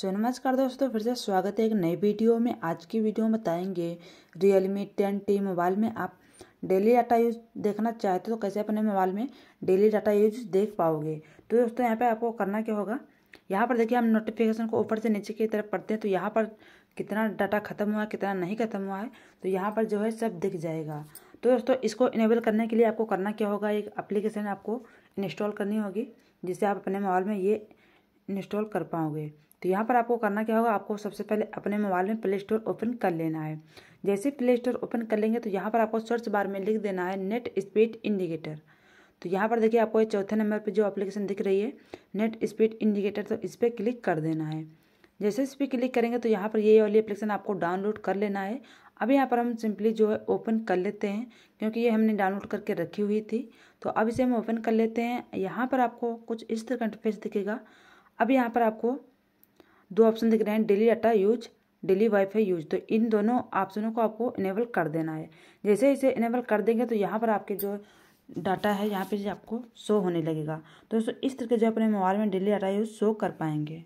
सो नमस्कार दोस्तों फिर से स्वागत है एक नई वीडियो में आज की वीडियो में बताएंगे Realme ten T mobile में आप डेली डाटा यूज देखना चाहते हो तो कैसे अपने मोबाइल में डेली डाटा यूज देख पाओगे तो दोस्तों यहाँ पे आपको करना क्या होगा यहाँ पर देखिए हम नोटिफिकेशन को ऊपर से नीचे की तरफ पढ़ते हैं तो यहाँ पर कितना डाटा खत्म हुआ है कितना नहीं खत्म हुआ है तो यहाँ पर जो है सब दिख जाएगा तो दोस्तों इसको इनेबल करने के लिए आपको करना क्या होगा एक एप्लीकेशन आपको इंस्टॉल करनी होगी जिससे आप अपने मोबाइल में ये इंस्टॉल कर पाओगे तो यहाँ पर आपको करना क्या होगा आपको सबसे पहले अपने मोबाइल में प्ले स्टोर ओपन कर लेना है जैसे प्ले स्टोर ओपन कर लेंगे तो यहाँ पर आपको सर्च बार में लिख देना है नेट स्पीड इंडिकेटर तो यहाँ पर देखिए आपको चौथे नंबर पर जो एप्लीकेशन दिख रही है नेट स्पीड इंडिकेटर तो इस पर क्लिक कर देना है जैसे इस पर क्लिक करेंगे तो यहाँ पर ये वाली एप्लीकेशन आपको डाउनलोड कर लेना है अब यहाँ पर हम सिंपली जो है ओपन कर लेते हैं क्योंकि ये हमने डाउनलोड करके रखी हुई थी तो अब इसे हम ओपन कर लेते हैं यहाँ पर आपको कुछ इस तरह का इंटरफेस दिखेगा अब यहाँ पर आपको दो ऑप्शन दिख रहे हैं daily data use daily WiFi use तो इन दोनों ऑप्शनों को आपको इनेबल कर देना है जैसे इसे इनेबल कर देंगे तो यहाँ पर आपके जो डाटा है यहाँ पे आपको शो होने लगेगा तो दोस्तों इस तरीके से अपने मोबाइल में डेली डाटा यूज शो कर पाएंगे